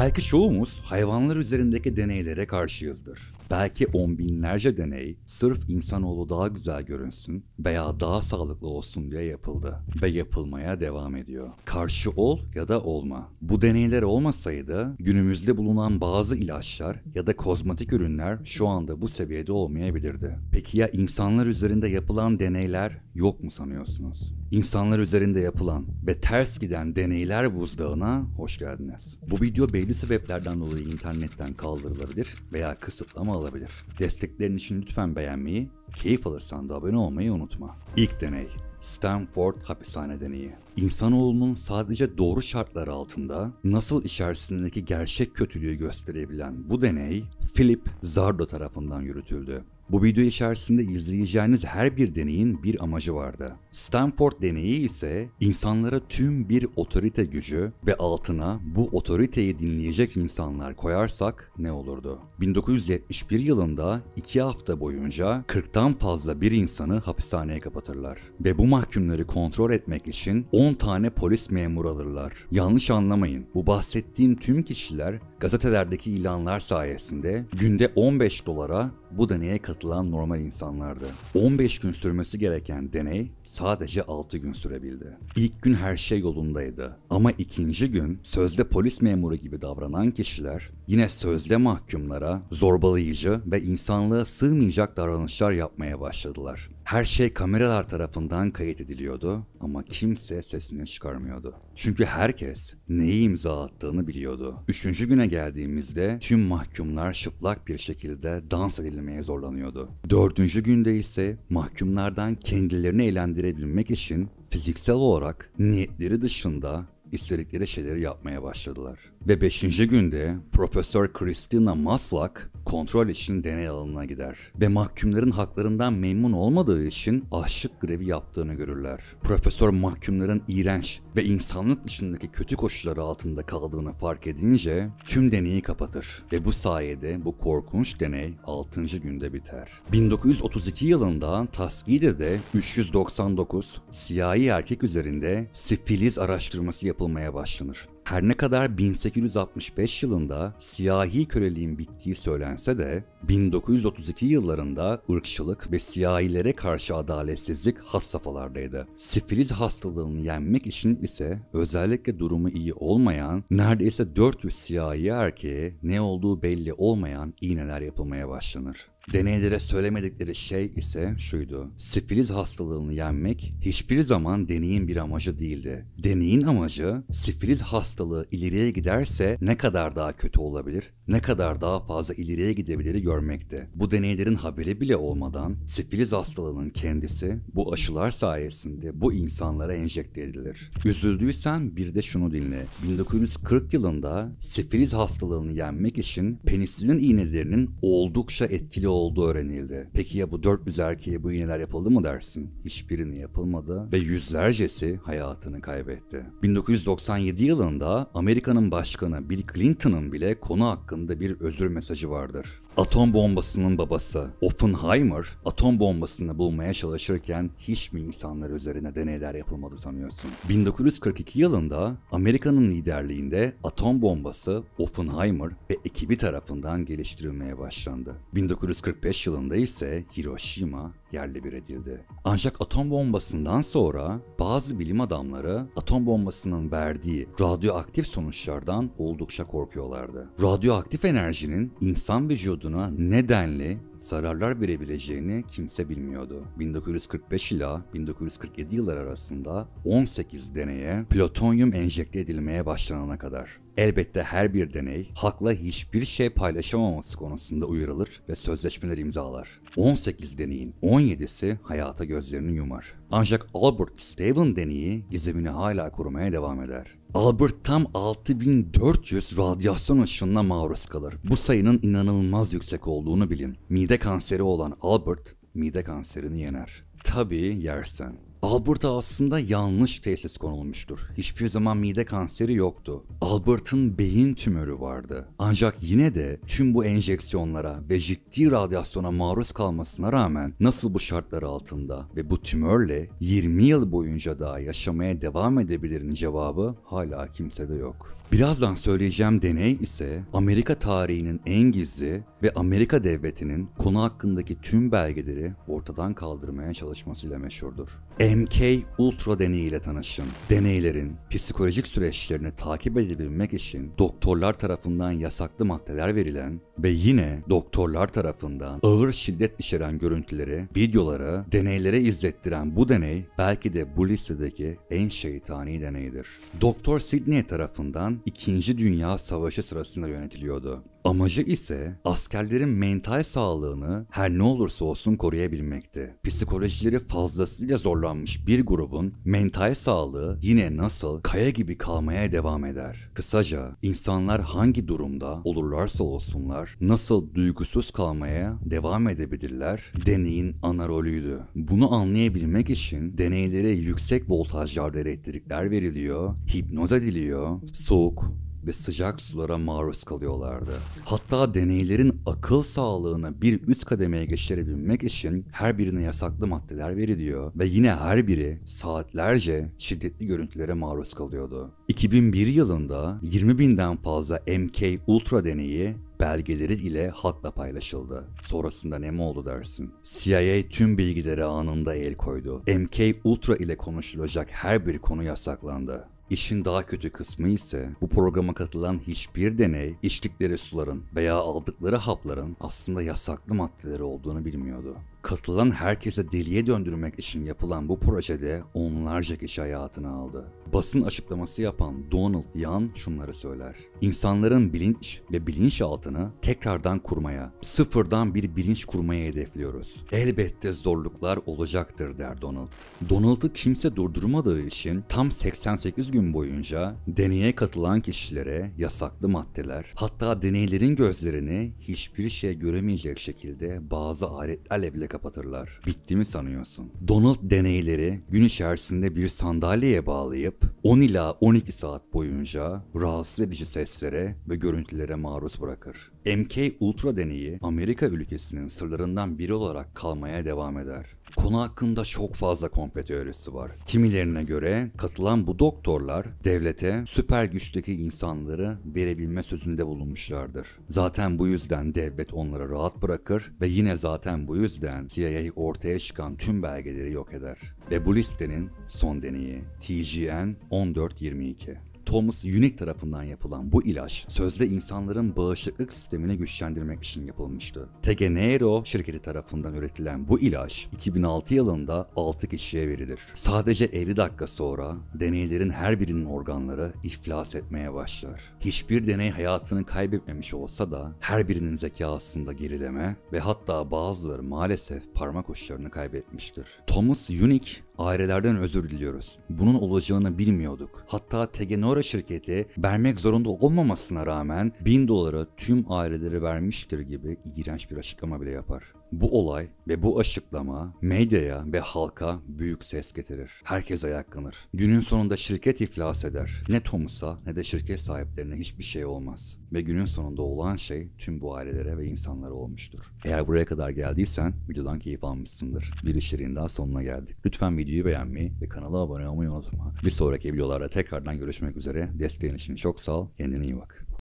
Belki çoğumuz hayvanlar üzerindeki deneylere karşıyızdır. Belki on binlerce deney sırf insanoğlu daha güzel görünsün veya daha sağlıklı olsun diye yapıldı ve yapılmaya devam ediyor. Karşı ol ya da olma. Bu deneyler olmasaydı günümüzde bulunan bazı ilaçlar ya da kozmetik ürünler şu anda bu seviyede olmayabilirdi. Peki ya insanlar üzerinde yapılan deneyler yok mu sanıyorsunuz? İnsanlar üzerinde yapılan ve ters giden deneyler buzdağına hoş geldiniz. Bu video belli belirli sebeplerden dolayı internetten kaldırılabilir veya kısıtlama alabilir. Desteklerin için lütfen beğenmeyi, keyif alırsan da abone olmayı unutma. İlk deney Stanford hapishane deneyi. İnsanoğlunun sadece doğru şartlar altında nasıl içerisindeki gerçek kötülüğü gösterebilen bu deney Philip Zardo tarafından yürütüldü. Bu video içerisinde izleyeceğiniz her bir deneyin bir amacı vardı. Stanford deneyi ise insanlara tüm bir otorite gücü ve altına bu otoriteyi dinleyecek insanlar koyarsak ne olurdu? 1971 yılında 2 hafta boyunca 40'tan fazla bir insanı hapishaneye kapatırlar ve bu mahkumları kontrol etmek için 10 tane polis memuru alırlar. Yanlış anlamayın. Bu bahsettiğim tüm kişiler gazetelerdeki ilanlar sayesinde günde 15 dolara bu deneye katılan normal insanlardı. 15 gün sürmesi gereken deney sadece 6 gün sürebildi. İlk gün her şey yolundaydı ama ikinci gün sözde polis memuru gibi davranan kişiler yine sözde mahkumlara zorbalayıcı ve insanlığa sığmayacak davranışlar yapmaya başladılar. Her şey kameralar tarafından kayıt ediliyordu ama kimse sesini çıkarmıyordu. Çünkü herkes neyi imza attığını biliyordu. Üçüncü güne geldiğimizde tüm mahkumlar çıplak bir şekilde dans edilmeye zorlanıyordu. Dördüncü günde ise mahkumlardan kendilerini eğlendirebilmek için fiziksel olarak niyetleri dışında istedikleri şeyleri yapmaya başladılar. Ve 5. günde Profesör Christina Maslak kontrol için deney alanına gider ve mahkumların haklarından memnun olmadığı için aşık grevi yaptığını görürler. Profesör mahkumların iğrenç ve insanlık dışındaki kötü koşulları altında kaldığını fark edince tüm deneyi kapatır ve bu sayede bu korkunç deney 6. günde biter. 1932 yılında Tuskegee 399 siyahi erkek üzerinde sifiliz araştırması yapılmaya başlanır. Her ne kadar 1800 1965 yılında siyahi köleliğin bittiği söylense de 1932 yıllarında ırkçılık ve siyahilere karşı adaletsizlik has safhalardaydı. Sifiliz hastalığını yenmek için ise özellikle durumu iyi olmayan, neredeyse 400 siyahi erkeğe ne olduğu belli olmayan iğneler yapılmaya başlanır. Deneylere söylemedikleri şey ise şuydu. Sifiliz hastalığını yenmek hiçbir zaman deneyin bir amacı değildi. Deneyin amacı sifiliz hastalığı ileriye giderse ne kadar daha kötü olabilir, ne kadar daha fazla ileriye gidebilir görmekte. Bu deneylerin haberi bile olmadan sifiliz hastalığının kendisi bu aşılar sayesinde bu insanlara enjekte edilir. Üzüldüysen bir de şunu dinle. 1940 yılında sifiliz hastalığını yenmek için penisilin iğnelerinin oldukça etkili olduğu öğrenildi. Peki ya bu 400 erkeğe bu iğneler yapıldı mı dersin? Hiçbirini yapılmadı ve yüzlercesi hayatını kaybetti. 1997 yılında Amerika'nın başkanı Bill Clinton'ın bile konu hakkında bir özür mesajı vardır. Atom bombasının babası Oppenheimer atom bombasını bulmaya çalışırken hiç mi insanlar üzerine deneyler yapılmadı sanıyorsun? 1942 yılında Amerika'nın liderliğinde atom bombası Oppenheimer ve ekibi tarafından geliştirilmeye başlandı. 1945 yılında ise Hiroşima yerle bir edildi. Ancak atom bombasından sonra bazı bilim adamları atom bombasının verdiği radyoaktif sonuçlardan oldukça korkuyorlardı. Radyoaktif enerjinin insan vücuduna nedenli zararlar verebileceğini kimse bilmiyordu. 1945 ila 1947 yıllar arasında 18 deneye plutonyum enjekte edilmeye başlanana kadar. Elbette her bir deney hakla hiçbir şey paylaşamaması konusunda uyarılır ve sözleşmeler imzalar. 18 deneyin 17'si hayata gözlerini yumar. Ancak Albert Steven deneyi gizemini hala korumaya devam eder. Albert tam 6400 radyasyon ışınına maruz kalır. Bu sayının inanılmaz yüksek olduğunu bilin. Mide kanseri olan Albert mide kanserini yener. Tabii yersen. Albert'a aslında yanlış tesis konulmuştur. Hiçbir zaman mide kanseri yoktu. Albert'ın beyin tümörü vardı. Ancak yine de tüm bu enjeksiyonlara ve ciddi radyasyona maruz kalmasına rağmen nasıl bu şartlar altında ve bu tümörle 20 yıl boyunca daha yaşamaya devam edebilirin cevabı hala kimsede yok. Birazdan söyleyeceğim deney ise Amerika tarihinin en gizli ve Amerika devletinin konu hakkındaki tüm belgeleri ortadan kaldırmaya çalışmasıyla meşhurdur. MK Ultra deneyiyle tanışın. Deneylerin psikolojik süreçlerini takip edebilmek için doktorlar tarafından yasaklı maddeler verilen ve yine doktorlar tarafından ağır şiddet içeren görüntülere, videolara, deneylere izlettiren bu deney belki de bu listedeki en şeytani deneydir. Doktor Sidney tarafından 2. Dünya Savaşı sırasında yönetiliyordu. Amacı ise askerlerin mental sağlığını her ne olursa olsun koruyabilmekti. Psikolojileri fazlasıyla zorlanmış bir grubun mental sağlığı yine nasıl kaya gibi kalmaya devam eder. Kısaca insanlar hangi durumda olurlarsa olsunlar insanlar nasıl duygusuz kalmaya devam edebilirler deneyin ana rolüydü. Bunu anlayabilmek için deneylere yüksek voltajlarda elektrikler veriliyor, hipnoz ediliyor, soğuk, ve sıcak sulara maruz kalıyorlardı. Hatta deneylerin akıl sağlığını bir üst kademeye geçirebilmek için her birine yasaklı maddeler veriliyor ve yine her biri saatlerce şiddetli görüntülere maruz kalıyordu. 2001 yılında 20 binden fazla MK Ultra deneyi belgeleri ile halkla paylaşıldı. Sonrasında ne mi oldu dersin? CIA tüm bilgileri anında el koydu. MK Ultra ile konuşulacak her bir konu yasaklandı. İşin daha kötü kısmı ise bu programa katılan hiçbir deney içtikleri suların veya aldıkları hapların aslında yasaklı maddeleri olduğunu bilmiyordu. Katılan herkese deliye döndürmek için yapılan bu projede onlarca kişi hayatını aldı. Basın açıklaması yapan Donald Yan şunları söyler. İnsanların bilinç ve bilinç altını tekrardan kurmaya, sıfırdan bir bilinç kurmaya hedefliyoruz. Elbette zorluklar olacaktır der Donald. Donald'ı kimse durdurmadığı için tam 88 gün boyunca deneye katılan kişilere yasaklı maddeler, hatta deneylerin gözlerini hiçbir şey göremeyecek şekilde bazı aletlerle bile kapatırlar. Bitti mi sanıyorsun? Donald deneyleri gün içerisinde bir sandalyeye bağlayıp 10 ila 12 saat boyunca rahatsız edici seslere ve görüntülere maruz bırakır. MK Ultra deneyi Amerika ülkesinin sırlarından biri olarak kalmaya devam eder. Konu hakkında çok fazla komple teorisi var. Kimilerine göre katılan bu doktorlar devlete süper güçteki insanları verebilme sözünde bulunmuşlardır. Zaten bu yüzden devlet onları rahat bırakır ve yine zaten bu yüzden CIA ortaya çıkan tüm belgeleri yok eder. Ve bu listenin son deneyi TGN 1422. Thomas Unick tarafından yapılan bu ilaç sözde insanların bağışıklık sistemini güçlendirmek için yapılmıştı. Tegenero şirketi tarafından üretilen bu ilaç 2006 yılında 6 kişiye verilir. Sadece 50 dakika sonra deneylerin her birinin organları iflas etmeye başlar. Hiçbir deney hayatını kaybetmemiş olsa da her birinin zekasında gerileme ve hatta bazıları maalesef parmak uçlarını kaybetmiştir. Thomas Unick ailelerden özür diliyoruz. Bunun olacağını bilmiyorduk. Hatta Tegenora şirketi vermek zorunda olmamasına rağmen 1000 dolara tüm ailelere vermiştir gibi iğrenç bir açıklama bile yapar. Bu olay ve bu açıklama medyaya ve halka büyük ses getirir. Herkes ayaklanır. Günün sonunda şirket iflas eder. Ne Thomas'a ne de şirket sahiplerine hiçbir şey olmaz. Ve günün sonunda olan şey tüm bu ailelere ve insanlara olmuştur. Eğer buraya kadar geldiysen videodan keyif almışsındır. Bir işlerin daha sonuna geldik. Lütfen videoyu beğenmeyi ve kanala abone olmayı unutma. Bir sonraki videolarda tekrardan görüşmek üzere. Desteğin için çok sağ ol. Kendine iyi bak.